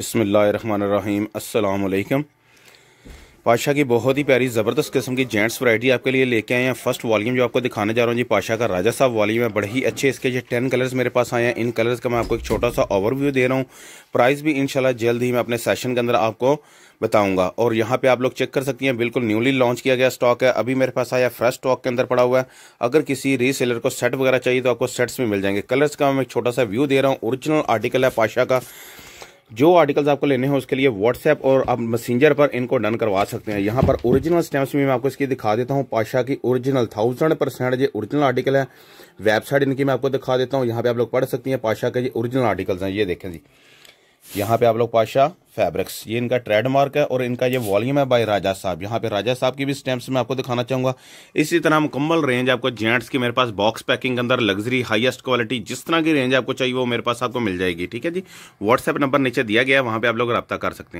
बसमीम अल्लाम पाशा की बहुत ही प्यारी ज़बरदस्त किस्म की जेंट्स वैरायटी आपके लिए लेके आए हैं फर्स्ट वॉल्यूम जो आपको दिखाने जा रहा हूँ जी पाशा का राजा साहब वॉल्यूम है बड़े ही अच्छे इसके ये टेन कलर्स मेरे पास आए हैं इन कलर्स का मैं आपको एक छोटा सा ओवरव्यू दे रहा हूँ प्राइस भी इंशाल्लाह जल्द ही मैं अपने सेशन के अंदर आपको बताऊंगा और यहाँ पे आप लोग चेक कर सकती हैं बिल्कुल न्यूली लॉन्च किया गया स्टॉक है अभी मेरे पास आया फ्रेश स्टॉक के अंदर पड़ा हुआ है अगर किसी रीसेलर को सेट वगैरह चाहिए तो आपको सेट्स में मिल जाएंगे कलर्स का मैं एक छोटा सा व्यू दे रहा हूँ ओरिजिनल आर्टिकल है पाशा का जो आर्टिकल्स आपको लेने हैं उसके लिए व्हाट्सएप और आप मैसेंजर पर इनको डन करवा सकते हैं यहाँ पर ओरिजिनल स्टैम्प्स में मैं आपको इसकी दिखा देता हूँ पाशा की ओरिजिनल थाउजेंड परसेंट ये ओरिजिनल आर्टिकल है वेबसाइट इनकी मैं आपको दिखा देता हूँ यहाँ पे आप लोग पढ़ सकती हैं पाशा के ये ओरिजिनल आर्टिकल्स हैं ये देखें जी यहाँ पे आप लोग पाशा फैब्रिक्स ये इनका ट्रेडमार्क है और इनका ये वॉल्यूम है बाय राजा साहब यहाँ पे राजा साहब की भी स्टैम्प्स मैं आपको दिखाना चाहूंगा इसी तरह मुकम्मल रेंज आपको जेंट्स की मेरे पास बॉक्स पैकिंग के अंदर लग्जरी हाईएस्ट क्वालिटी जिस तरह की रेंज आपको चाहिए वो मेरे पास आपको मिल जाएगी ठीक है जी व्हाट्सएप नंबर नीचे दिया गया है वहाँ पर आप लोग रब्ता कर सकते हैं